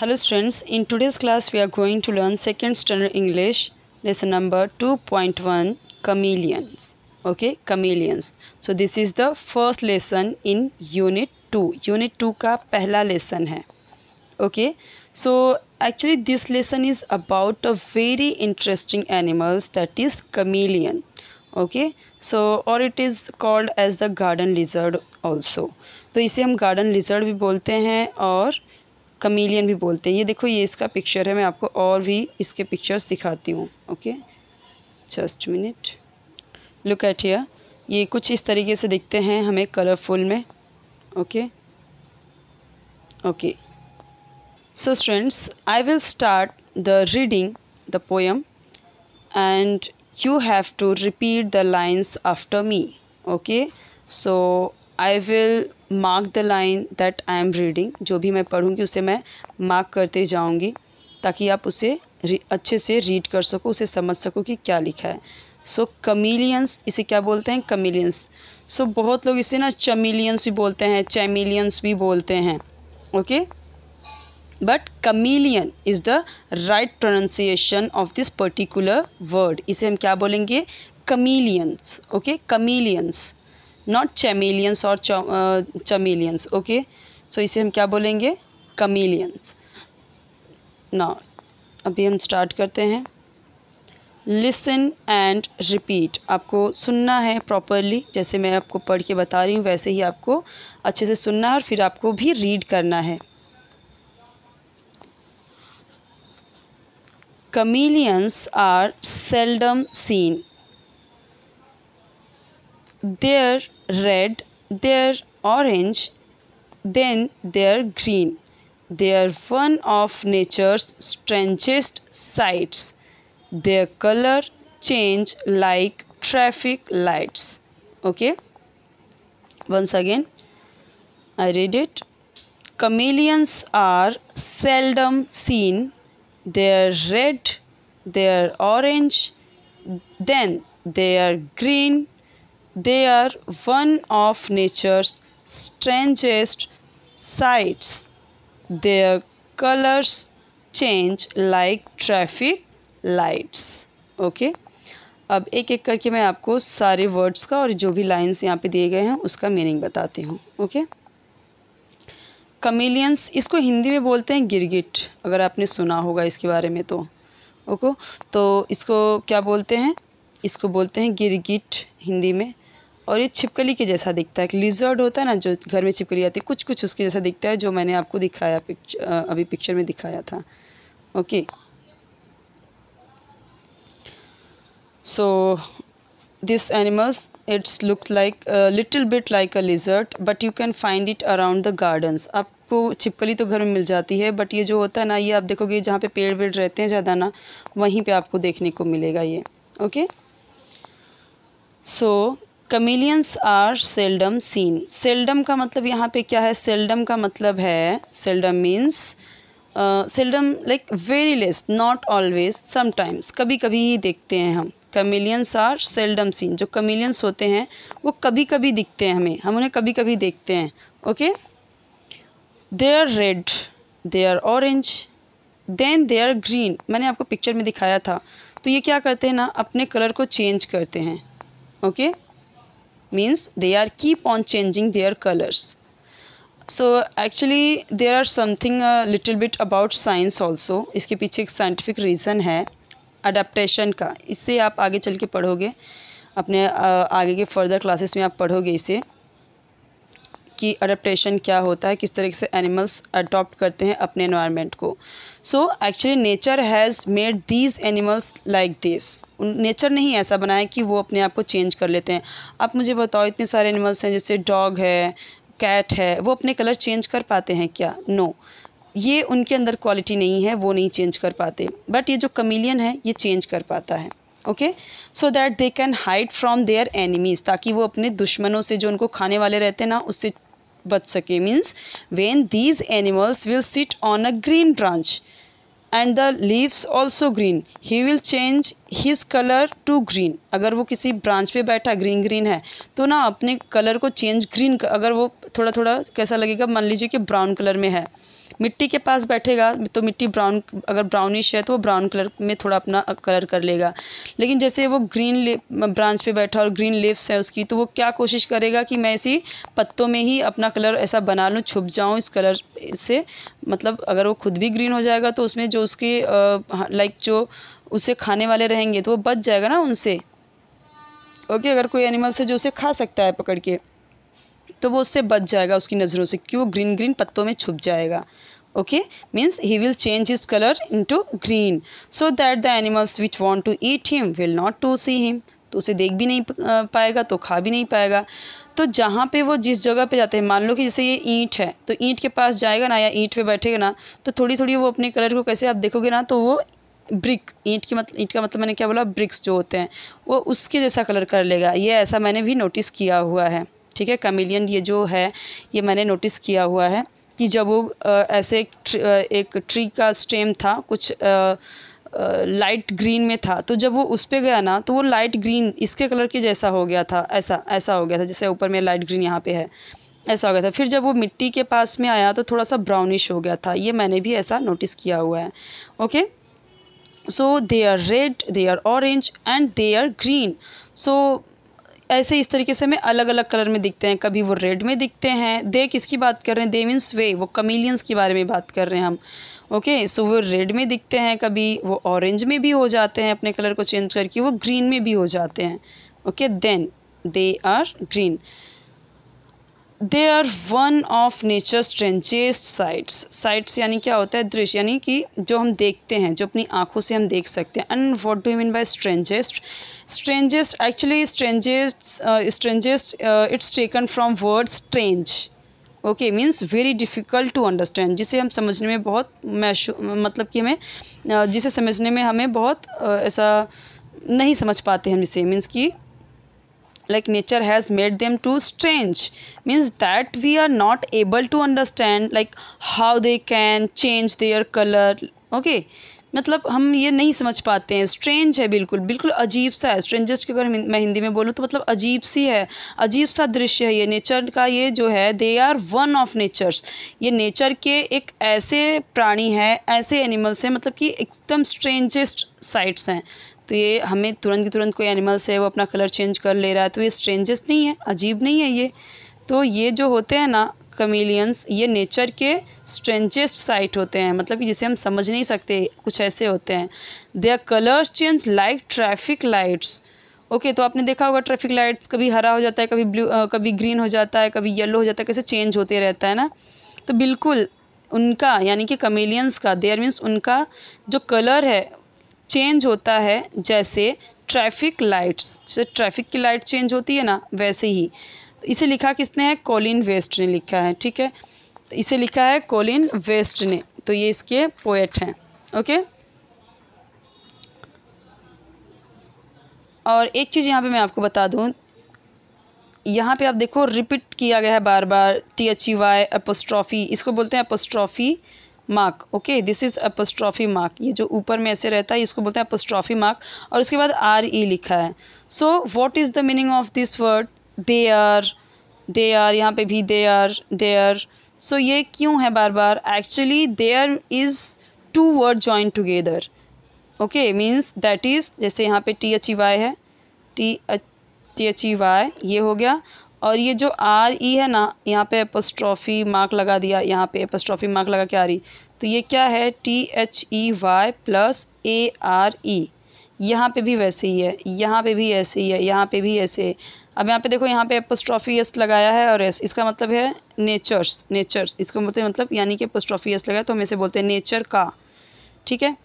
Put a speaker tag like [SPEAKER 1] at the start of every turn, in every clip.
[SPEAKER 1] Hello students in today's class we are going to learn second standard English lesson number two point one chameleons okay chameleons so this is the first lesson in unit two unit two का पहला लेसन है okay so actually this lesson is about a very interesting animals that is chameleon okay so और it is called as the garden lizard also तो इसे हम garden lizard भी बोलते हैं और कमीलियन भी बोलते हैं ये देखो ये इसका पिक्चर है मैं आपको और भी इसके पिक्चर्स दिखाती हूँ okay just minute look at here ये कुछ इस तरीके से दिखते हैं हमें कलरफुल में okay okay so students I will start the reading the poem and you have to repeat the lines after me okay so I will mark the line that I am reading जो भी मैं पढ़ूँगी उसे मैं mark करते जाऊँगी ताकि आप उसे अच्छे से रीड कर सको उसे समझ सको कि क्या लिखा है सो so, कमीलियंस इसे क्या बोलते हैं कमीलियंस सो so, बहुत लोग इसे ना चमीलियंस भी बोलते हैं चैमिलियंस भी बोलते हैं okay but chameleon is the right pronunciation of this particular word इसे हम क्या बोलेंगे chameleons okay chameleons not chameleons और चमेलियंस ओके सो इसे हम क्या बोलेंगे कमेलियंस ना अभी हम स्टार्ट करते हैं लिसन एंड रिपीट आपको सुनना है प्रॉपरली जैसे मैं आपको पढ़ के बता रही हूँ वैसे ही आपको अच्छे से सुनना है और फिर आपको भी रीड करना है chameleons are seldom seen their red, their orange, then their green. They are one of nature's strangest sights. Their color change like traffic lights. Okay. Once again, I read it. Chameleons are seldom seen. They are red, they are orange, then they are green, they are one of nature's strangest sights. Their colors change like traffic lights. Okay. अब एक एक करके मैं आपको सारे words का और जो भी लाइंस यहाँ पे दिए गए हैं उसका मीनिंग बताती हूँ ओके कमेलियंस इसको हिंदी में बोलते हैं गिरगिट अगर आपने सुना होगा इसके बारे में तो ओके तो इसको क्या बोलते हैं इसको बोलते हैं गिरगिट हिंदी में और ये छिपकली के जैसा दिखता है एक लिजर्ड होता है ना जो घर में छिपकली आती है कुछ कुछ उसके जैसा दिखता है जो मैंने आपको दिखाया पिक्चर अभी पिक्चर में दिखाया था okay so this animals it's look like little bit like a lizard but you can find it around the gardens आपको छिपकली तो घर में मिल जाती है बट ये जो होता है ना ये आप देखोगे जहाँ पे पेड़ वेड़ रहते हैं ज़्यादा ना वहीं पे आपको देखने को मिलेगा ये okay so chameleons are seldom seen seldom का मतलब यहाँ पे क्या है सेल्डम का मतलब है seldom means seldom like very less not always sometimes कभी कभी ही देखते हैं हम कमीलियंस आर सेल्डम सीन जो कमीलियंस होते हैं वो कभी कभी दिखते हैं हमें हम उन्हें कभी कभी देखते हैं okay they are red they are orange then they are green मैंने आपको पिक्चर में दिखाया था तो ये क्या करते हैं ना अपने कलर को चेंज करते हैं okay okay? means they are keep on changing their colors so actually there are something a little bit about science also iske piche ek scientific reason hai adaptation ka isse aap aage chal ke padhoge apne aage ke further classes mein aap padhoge ise कि adaptation क्या होता है किस तरीके से animals adopt करते हैं अपने इन्वायरमेंट को so actually nature has made these animals like this nature ने ही ऐसा बनाया कि वो अपने आप को चेंज कर लेते हैं आप मुझे बताओ इतने सारे एनिमल्स हैं जैसे डॉग है कैट है वो अपने कलर चेंज कर पाते हैं क्या नो no. ये उनके अंदर क्वालिटी नहीं है वो नहीं चेंज कर पाते बट ये जो कमीलियन है ये चेंज कर पाता है okay so that they can hide from their enemies ताकि वो अपने दुश्मनों से जो उनको खाने वाले रहते हैं ना उससे But batsake means when these animals will sit on a green branch and the leaves also green he will change his colour to green अगर वो किसी ब्रांच पे बैठा ग्रीन ग्रीन है तो ना अपने कलर को चेंज ग्रीन अगर वो थोड़ा थोड़ा कैसा लगेगा मान लीजिए कि ब्राउन कलर में है मिट्टी के पास बैठेगा तो मिट्टी ब्राउन अगर ब्राउनिश है तो वो ब्राउन कलर में थोड़ा अपना कलर कर लेगा लेकिन जैसे वो ग्रीन ब्रांच पे बैठा और ग्रीन लिप्स है उसकी तो वो क्या कोशिश करेगा कि मैं इसी पत्तों में ही अपना कलर ऐसा बना लूँ छुप जाऊँ इस कलर से मतलब अगर वो खुद भी ग्रीन हो जाएगा तो उसमें जो उसकी लाइक जो उसे खाने वाले रहेंगे तो वो बच जाएगा ना उनसे ओके अगर कोई एनिमल से जो उसे खा सकता है पकड़ के तो वो उससे बच जाएगा उसकी नज़रों से क्यों ग्रीन ग्रीन पत्तों में छुप जाएगा okay means he will change his colour to green so that the animals which want to eat him will not to see him तो उसे देख भी नहीं पाएगा तो खा भी नहीं पाएगा तो जहाँ पे वो जिस जगह पे जाते हैं मान लो कि जैसे ये ईंट है तो ईंट के पास जाएगा ना या ईंट पे बैठेगा ना तो थोड़ी थोड़ी वो अपने कलर को कैसे आप देखोगे ना तो वो ब्रिक ईंट की मतलब ईंट का मतलब मैंने क्या बोला ब्रिक्स जो होते हैं वो उसके जैसा कलर कर लेगा ये ऐसा मैंने भी नोटिस किया हुआ है ठीक है कमिलियन ये जो है ये मैंने नोटिस किया हुआ है कि जब वो ऐसे एक ट्री, एक ट्री का स्टेम था कुछ आ, लाइट ग्रीन में था तो जब वो उस पर गया ना तो वो लाइट ग्रीन इसके कलर के जैसा हो गया था ऐसा ऐसा हो गया था जैसे ऊपर में लाइट ग्रीन यहाँ पे है ऐसा हो गया था फिर जब वो मिट्टी के पास में आया तो थोड़ा सा ब्राउनिश हो गया था ये मैंने भी ऐसा नोटिस किया हुआ है okay so they are red they are orange and they are green so ऐसे इस तरीके से हमें अलग अलग कलर में दिखते हैं कभी वो रेड में दिखते हैं दे किसकी बात कर रहे हैं दे मीन्स वे वो कमीलियंस के बारे में बात कर रहे हैं हम ओके okay, सो so वो रेड में दिखते हैं कभी वो ऑरेंज में भी हो जाते हैं अपने कलर को चेंज करके वो ग्रीन में भी हो जाते हैं okay then they are green they are one of nature strangest sights sights यानी क्या होता है दृश्य यानी कि जो हम देखते हैं जो अपनी आंखों से हम देख सकते हैं and what do mean by strangest strangest actually strangest strangest it's taken from word strange okay means very difficult to understand जिसे हम समझने में बहुत मतलब कि हमें uh, जिसे समझने में हमें बहुत uh, ऐसा नहीं समझ पाते हम जिसे मीन्स कि like nature has made them too strange means that we are not able to understand like how they can change their color okay मतलब हम ये नहीं समझ पाते हैं स्ट्रेंज है बिल्कुल बिल्कुल अजीब सा है स्ट्रेंजेस्ट की अगर मैं हिंदी में बोलूँ तो मतलब अजीब सी है अजीब सा दृश्य है ये नेचर का ये जो है they are one of nature's ये नेचर के एक ऐसे प्राणी है ऐसे एनिमल्स हैं मतलब कि एकदम स्ट्रेंजेस्ट साइट्स हैं तो ये हमें तुरंत की तुरंत कोई एनिमल्स है वो अपना कलर चेंज कर ले रहा है तो ये स्ट्रेंजेस्ट नहीं है अजीब नहीं है ये तो ये जो होते हैं ना कमीलियंस ये नेचर के स्ट्रेंजेस्ट साइट होते हैं मतलब कि जिसे हम समझ नहीं सकते कुछ ऐसे होते हैं they are colours change like traffic lights okay तो आपने देखा होगा ट्रैफिक लाइट्स कभी हरा हो जाता है कभी ब्लू कभी ग्रीन हो जाता है कभी येलो हो जाता है कैसे चेंज होते रहता है ना तो बिल्कुल उनका यानी कि कमेलियंस का देयर मीन्स उनका जो कलर है चेंज होता है जैसे ट्रैफिक लाइट्स जैसे ट्रैफिक की लाइट चेंज होती है ना वैसे ही तो इसे लिखा किसने है कोलिन वेस्ट ने लिखा है ठीक है तो इसे लिखा है कोलिन वेस्ट ने तो ये इसके पोएट हैं ओके और एक चीज़ यहाँ पे मैं आपको बता दूँ यहाँ पे आप देखो रिपीट किया गया है बार बार T H E Y apostrophe इसको बोलते हैं apostrophe mark okay this is apostrophe mark ये जो ऊपर में ऐसे रहता है इसको बोलते हैं अपोस्ट्रॉफी मार्क और उसके बाद आर ई e लिखा है so what is the meaning of this word they are they are यहाँ पे भी दे आर दे आर सो ये क्यों है बार बार actually they are is two word join together okay means that is जैसे यहाँ पे टी एच ई वाई है T H T H E Y ये हो गया और ये जो आर ई e है ना यहाँ पे एपोस्ट्रॉफी मार्क लगा दिया यहाँ पे एपोस्ट्रॉफी मार्क लगा के आ रही तो ये क्या है T H E Y plus A R E यहाँ पे भी वैसे ही है यहाँ पे भी ऐसे ही है यहाँ पे भी ऐसे अब यहाँ पे देखो यहाँ पे एपोस्ट्रॉफी एस लगाया है और एस इसका मतलब है नेचर्स नेचर्स इसको मतलब मतलब यानी कि एपोस्ट्रॉफी एस लगाया तो हम इसे बोलते हैं नेचर का ठीक है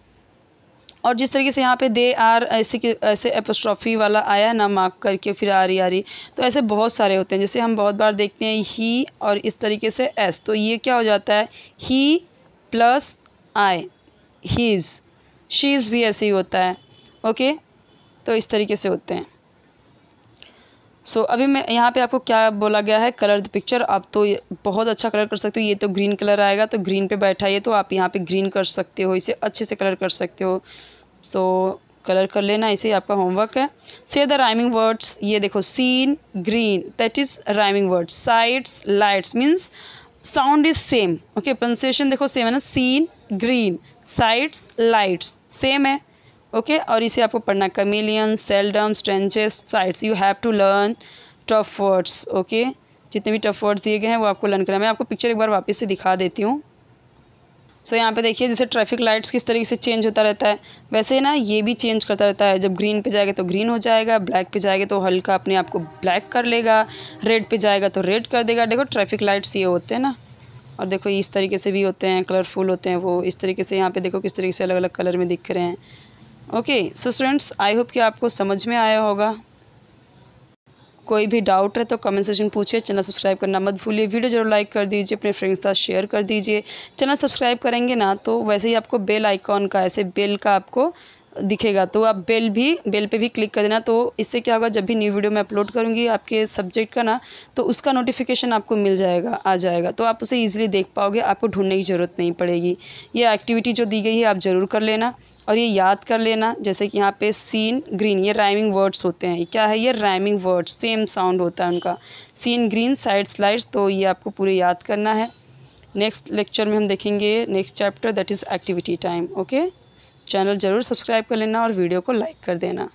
[SPEAKER 1] और जिस तरीके से यहाँ पे दे आर ऐसे ऐसे एपोस्ट्रॉफी वाला आया ना मार्क करके फिर आ रही आ रही तो ऐसे बहुत सारे होते हैं जैसे हम बहुत बार देखते हैं ही और इस तरीके से एस तो ये क्या हो जाता है he plus I he's she's भी ऐसे ही होता है ओके तो इस तरीके से होते हैं सो so, अभी मैं यहाँ पे आपको क्या बोला गया है कलर द पिक्चर आप तो बहुत अच्छा कलर कर सकते हो ये तो ग्रीन कलर आएगा तो ग्रीन पे बैठा तो आप यहाँ पे ग्रीन कर सकते हो इसे अच्छे से कलर कर सकते हो सो so, कलर कर लेना इसे आपका होमवर्क है से द राइमिंग वर्ड्स ये देखो seen green that is rhyming word sights lights means sound is same okay pronunciation देखो सेम है ना seen green sights lights same है ओके और इसे आपको पढ़ना chameleon seldom strangest sights you have to learn tough words okay जितने भी टफ वर्ड्स दिए गए हैं वो आपको लर्न करना मैं आपको पिक्चर एक बार वापस से दिखा देती हूँ सो so, यहाँ पे देखिए जैसे ट्रैफिक लाइट्स किस तरीके से चेंज होता रहता है वैसे ना ये भी चेंज करता रहता है जब ग्रीन पे जाएगा तो ग्रीन हो जाएगा ब्लैक पे जाएगा तो हल्का अपने आप को ब्लैक कर लेगा रेड पे जाएगा तो रेड कर देगा देखो ट्रैफिक लाइट्स ये होते हैं ना और देखो इस तरीके से भी होते हैं कलरफुल होते हैं वो इस तरीके से यहाँ पर देखो किस तरीके से अलग अलग कलर में दिख रहे हैं okay so students I hope कि आपको समझ में आया होगा कोई भी डाउट है तो कमेंट सेक्शन पूछिए चैनल सब्सक्राइब करना मत भूलिए वीडियो जरूर लाइक कर दीजिए अपने फ्रेंड्स के साथ शेयर कर दीजिए चैनल सब्सक्राइब करेंगे ना तो वैसे ही आपको बेल आइकॉन का ऐसे बेल का आपको दिखेगा तो आप बेल भी बेल पे भी क्लिक कर देना तो इससे क्या होगा जब भी न्यू वीडियो मैं अपलोड करूँगी आपके सब्जेक्ट का ना तो उसका नोटिफिकेशन आपको मिल जाएगा आ जाएगा तो आप उसे ईजिली देख पाओगे आपको ढूंढने की ज़रूरत नहीं पड़ेगी ये एक्टिविटी जो दी गई है आप ज़रूर कर लेना और ये याद कर लेना जैसे कि यहाँ पे सीन ग्रीन ये राइमिंग वर्ड्स होते हैं क्या है ये राइमिंग वर्ड्स सेम साउंड होता है उनका सीन ग्रीन साइड स्लाइड्स तो ये आपको पूरे याद करना है नेक्स्ट लेक्चर में हम देखेंगे next chapter that is activity time okay channel ज़रूर सब्सक्राइब कर लेना और वीडियो को लाइक कर देना